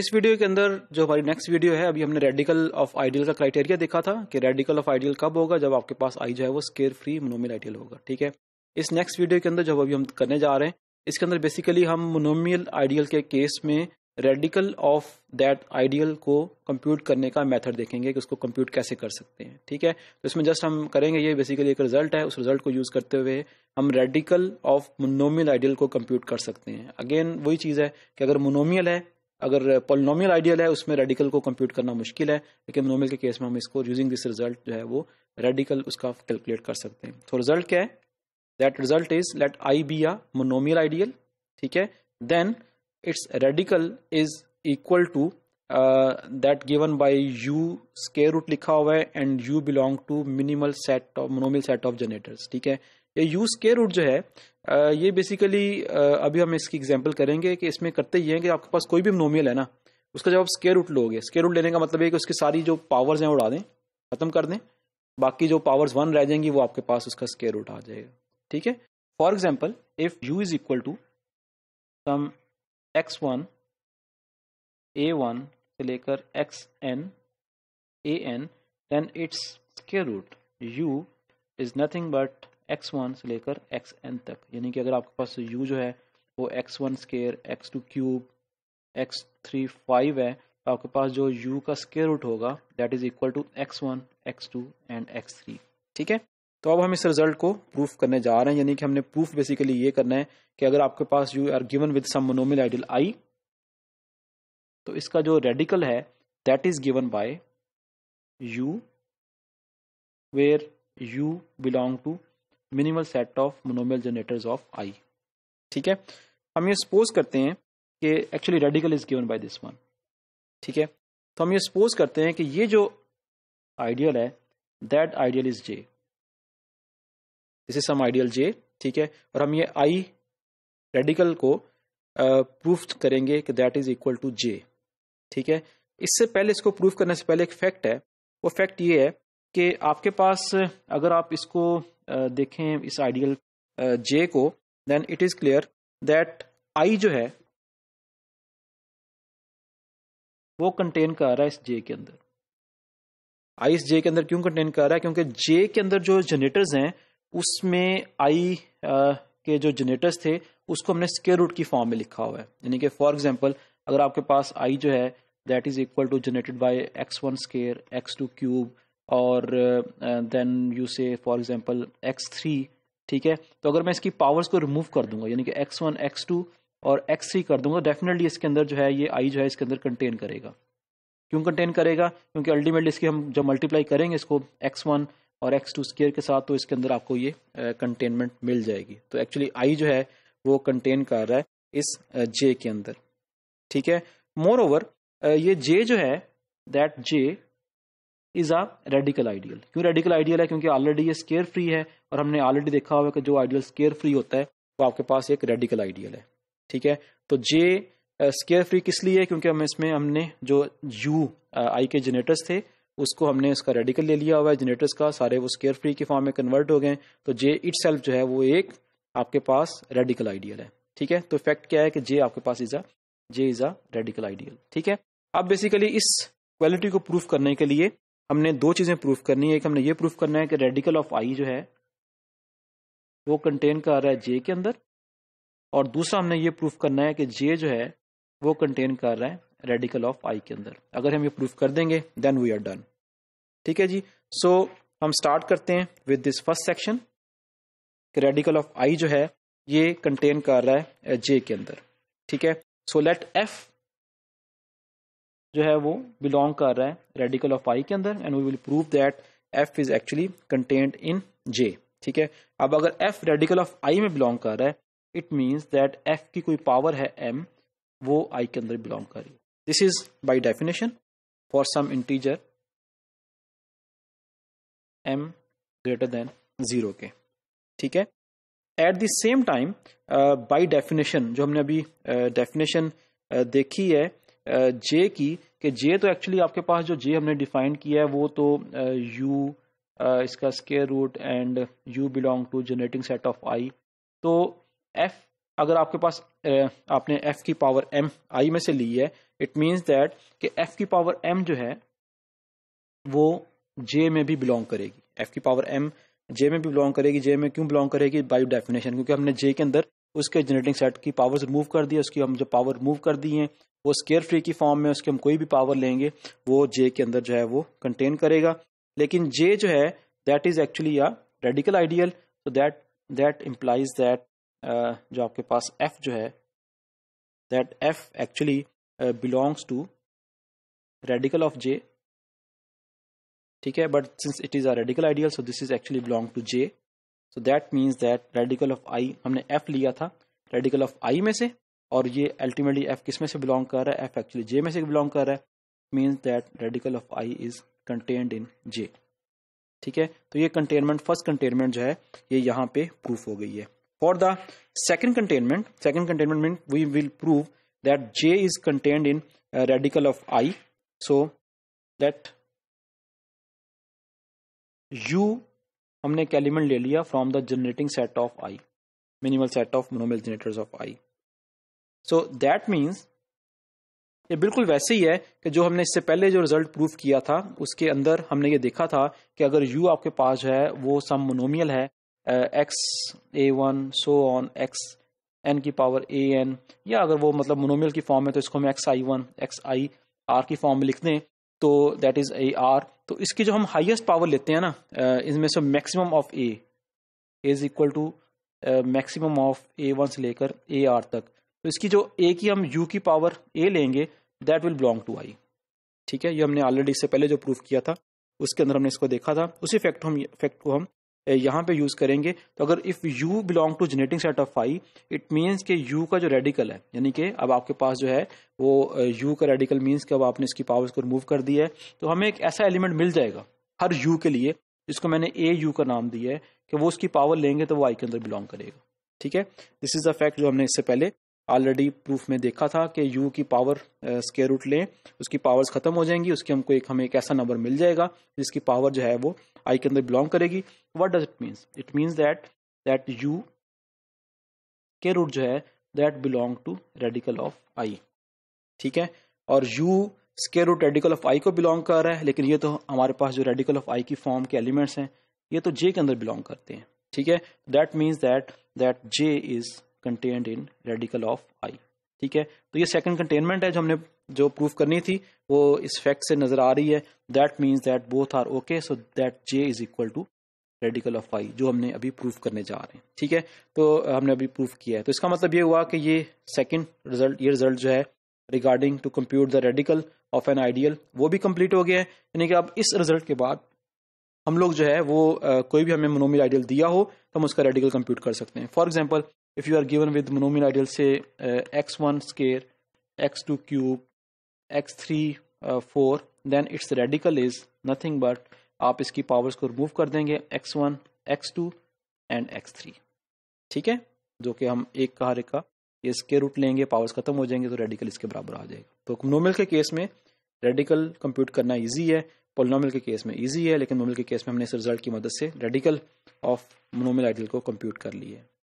इस वीडियो के अंदर जो हमारी नेक्स्ट वीडियो है अभी हमने रेडिकल ऑफ आइडियल का क्राइटेरिया देखा था कि रेडिकल ऑफ आइडियल कब होगा जब आपके पास आई जो है वो स्केयर फ्री मोनोमियल आइडियल होगा ठीक है इस नेक्स्ट वीडियो के अंदर जो अभी हम करने जा रहे हैं इसके अंदर बेसिकली हम मोनोमियल आइडियल के केस में रेडिकल ऑफ दैट आइडियल को कंप्यूट करने का मेथड देखेंगे कि उसको कंप्यूट कैसे कर सकते हैं ठीक है तो इसमें जस्ट हम करेंगे ये बेसिकली एक रिजल्ट है उस रिजल्ट को यूज करते हुए हम रेडिकल ऑफ मोनोमियल आइडियल को कंप्यूट कर सकते हैं अगेन वही चीज़ है कि अगर मोनोमियल है अगर पोलिनोमियल आइडियल है उसमें रेडिकल को कंप्यूट करना मुश्किल है लेकिन मोनोमियल के केस में हम इसको यूजिंग दिस रिजल्ट जो है वो रेडिकल उसका कैलकुलेट कर सकते हैं तो रिजल्ट क्या है that result is let I be a monomial ideal ठीक है then its radical is equal to that given by u square root लिखा हुआ है and you belong to minimal set of monomial set of generators ठीक है ये use के root जो है ये बेसिकली अभी हम इसकी एग्जाम्पल करेंगे कि इसमें करते ये हैं कि आपके पास कोई भी नोमियल है ना उसका जब आप स्केयर रूट लोगे स्केयर रूट लेने का मतलब है कि उसकी सारी जो पावर्स हैं उड़ा दें खत्म कर दें बाकी जो पावर्स वन रह जाएंगी वो आपके पास उसका स्केयर रूट आ जाएगा ठीक है for example if u is equal to some x one a one से लेकर x n a n then its square root u is nothing but x one से लेकर एक्स एन तक यानी कि अगर आपके पास यू जो है वो x one square x two cube x three five है तो आपके पास जो u का स्केयर रूट होगा that is equal to x one x two and x three ठीक है तो अब हम इस रिजल्ट को प्रूफ करने जा रहे हैं यानी कि हमने प्रूफ बेसिकली ये करना है कि अगर आपके पास you are given with some monomial ideal I तो इसका जो रेडिकल है that is given by u where u belong to minimal set of monomial generators of I ठीक है हम ये सपोज करते हैं कि actually radical is given by this one ठीक है तो हम ये सपोज करते हैं कि ये जो आइडियल है that ideal is J this is some ideal J ठीक है और हम ये आई रेडिकल को प्रूफ uh, करेंगे कि that is equal to J ठीक है इससे पहले इसको प्रूफ करने से पहले एक फैक्ट है वो फैक्ट ये है कि आपके पास अगर आप इसको देखें इस आइडियल जे को then it is clear that I जो है वो कंटेन कर रहा है इस जे के अंदर आई इस जे के अंदर क्यों कंटेन कर रहा है क्योंकि जे के अंदर जो जनरेटर्स हैं उसमें आई के जो जनरेटर्स थे उसको हमने स्केयर रूट की फॉर्म में लिखा हुआ है यानी कि फॉर एग्जाम्पल अगर आपके पास आई जो है that is equal to generated by x one square x two cube और then you say for example x three ठीक है तो अगर मैं इसकी पावर्स को रिमूव कर दूंगा यानी कि एक्स वन एक्स टू और एक्स थ्री कर दूंगा डेफिनेटली इसके अंदर जो है ये आई जो है इसके अंदर कंटेन करेगा क्यों कंटेन करेगा क्योंकि अल्टीमेटली इसकी हम जब मल्टीप्लाई करेंगे इसको एक्स वन और एक्स टू स्केयर के साथ तो इसके अंदर आपको ये कंटेनमेंट uh, मिल जाएगी तो एक्चुअली आई जो है वो कंटेन कर रहा है इस जे uh, के अंदर ठीक है मोर ओवर uh, ये जे जो है that J is a radical ideal क्यों रेडिकल आइडियल है क्योंकि ऑलरेडी ये स्केयर फ्री है और हमने ऑलरेडी देखा हुआ कि जो आइडियल स्केयर फ्री होता है वो आपके पास एक रेडिकल आइडियल है ठीक है तो जे स्केयर फ्री किस लिए क्योंकि हम इसमें हमने जो यू आई uh, के जनरेटर्स थे उसको हमने इसका रेडिकल ले लिया हुआ है जनरेटर्स का सारे वो स्केयर फ्री के फॉर्म में कन्वर्ट हो गए तो जे इट जो है वो एक आपके पास रेडिकल आइडियल है ठीक है तो इफेक्ट क्या है कि जे आपके पास is a J is a radical ideal ठीक है अब बेसिकली इस क्वालिटी को प्रूफ करने के लिए हमने दो चीजें प्रूफ करनी है एक हमने ये प्रूफ करना है कि रेडिकल ऑफ आई जो है वो कंटेन कर रहा है जे के अंदर और दूसरा हमने ये प्रूफ करना है कि जे जो है वो कंटेन कर रहा है रेडिकल ऑफ आई के अंदर अगर हम ये प्रूफ कर देंगे देन वी आर डन ठीक है जी सो so, हम स्टार्ट करते हैं विद दिस फर्स्ट सेक्शन कि रेडिकल ऑफ आई जो है ये कंटेन कर रहा है जे के अंदर ठीक है सो लेट एफ जो है वो बिलोंग कर रहा है रेडिकल ऑफ आई के अंदर and we will prove that f is actually content in J ठीक है अब अगर एफ रेडिकल ऑफ आई में बिलोंग कर रहा है इट मीन्स दैट एफ की कोई पावर है एम वो आई के अंदर बिलोंग कर रही है this is by definition for some integer M greater than zero के ठीक है at the same time by definition जो हमने अभी डेफिनेशन uh, uh, देखी है जे की कि जे तो एक्चुअली आपके पास जो जे हमने डिफाइन किया है वो तो यू इसका square root and you belong to generating set of I तो एफ अगर आपके पास आपने एफ की पावर एम आई में से ली है इट मीन्स दैट कि एफ की पावर एम जो है वो जे में भी बिलोंग करेगी एफ की पावर एम जे में भी बिलोंग करेगी जे में क्यों बिलोंग करेगी बाय डेफिनेशन क्योंकि हमने जे के अंदर उसके जनरेटिंग सेट की पावर्स रिमूव कर दी उसकी हम जो पावर रिमूव कर दी है वो स्केयर फ्री की फॉर्म में उसके हम कोई भी पावर लेंगे वो जे के अंदर जो है वो कंटेन करेगा लेकिन जे जो है दैट इज एक्चुअली या रेडिकल आइडियल तो दैट दैट इम्प्लाइज दैट जो आपके पास एफ जो है that F actually belongs to radical of J ठीक है but since it is a radical ideal so this is actually belong to J so that means that radical of I हमने F लिया था radical of आई में से और ये ultimately F किस में से बिलोंग कर रहा है एफ एक्चुअली जे में से बिलोंग कर रहा है means that radical of I is contained in J ठीक है तो ये कंटेनमेंट फर्स्ट कंटेनमेंट जो है ये यहाँ पे प्रूफ हो गई है for the second containment second containment mean we will prove that J is contained in radical of I so that U हमने एक एलिमेंट ले लिया from the generating set of I minimal set of monomial generators of I so that means ये बिल्कुल वैसे ही है कि जो हमने इससे पहले जो रिजल्ट प्रूफ किया था उसके अंदर हमने ये देखा था कि अगर यू आपके पास जो है वो सम मोनोमियल है X A one so on X N की पावर ए एन या अगर वो मतलब मोनोमियल की फॉर्म है तो इसको हम X I one X I R की फॉर्म में लिख दें तो दैट इज ए आर तो इसकी जो हम हाइएस्ट पावर लेते हैं ना इसमें से maximum of A is equal to maximum of A one से लेकर ए आर तक तो इसकी जो ए की हम यू की पावर ए लेंगे that will belong to I ठीक है ये हमने ऑलरेडी इससे पहले जो प्रूफ किया था उसके अंदर हमने इसको देखा था उसी फैक्ट हम फैक्ट को हम यहाँ पे यूज करेंगे तो अगर if U belong to generating set of I it means के यू का जो रेडिकल है यानी कि अब आपके पास जो है वो यू का रेडिकल मीन्स कि अब आपने इसकी पावर्स को रिमूव कर दिया है तो हमें एक ऐसा एलिमेंट मिल जाएगा हर यू के लिए जिसको मैंने ए यू का नाम दिया है कि वो उसकी पावर लेंगे तो वो आई के अंदर बिलोंग करेगा ठीक है दिस इज द फैक्ट जो हमने इससे पहले ऑलरेडी प्रूफ में देखा था कि यू की पावर स्केयर रूट लें उसकी पावर्स खत्म हो जाएंगी उसकी हमको एक हमें एक ऐसा नंबर मिल जाएगा जिसकी पावर जो है वो आई के अंदर बिलोंग करेगी what does it mean it means that that U के रूट जो है that belong to radical of I ठीक है और U square root radical of I को बिलोंग कर रहा है लेकिन ये तो हमारे पास जो रेडिकल ऑफ आई की फॉर्म के एलिमेंट्स हैं ये तो जे के अंदर बिलोंग करते हैं ठीक है that means that that J is content in radical of I ठीक है तो ये सेकंड कंटेनमेंट है जो हमने जो प्रूफ करनी थी वो इस फैक्ट से नजर आ रही है that means that both are okay so that J is equal to radical of I जो हमने अभी प्रूफ करने जा रहे हैं ठीक है तो हमने अभी प्रूफ किया है तो इसका मतलब ये हुआ कि ये सेकंड रिजल्ट ये रिजल्ट जो है regarding to compute the radical of an ideal वो भी कंप्लीट हो गया है यानी कि अब इस रिजल्ट के बाद हम लोग जो है वो आ, कोई भी हमें मोनोमियल आइडियल दिया हो तो हम उसका रेडिकल कंप्यूट कर सकते हैं for example if you are given with monomial ideal say uh, x1 square x2 cube x3 uh, 4 then its radical is nothing but आप इसकी पावर्स को रिमूव कर देंगे x1 x2 एंड x3 ठीक है जो कि हम एक कार्य का ये इसके रूट लेंगे पावर्स खत्म हो जाएंगे तो रेडिकल इसके बराबर आ जाएगा तो नोमल के केस में रेडिकल कंप्यूट करना इजी है पोलिनोमल के केस में इजी है लेकिन नोमल के केस में हमने इस रिजल्ट की मदद से रेडिकल ऑफ मोनोमल आइडियल को कंप्यूट कर ली है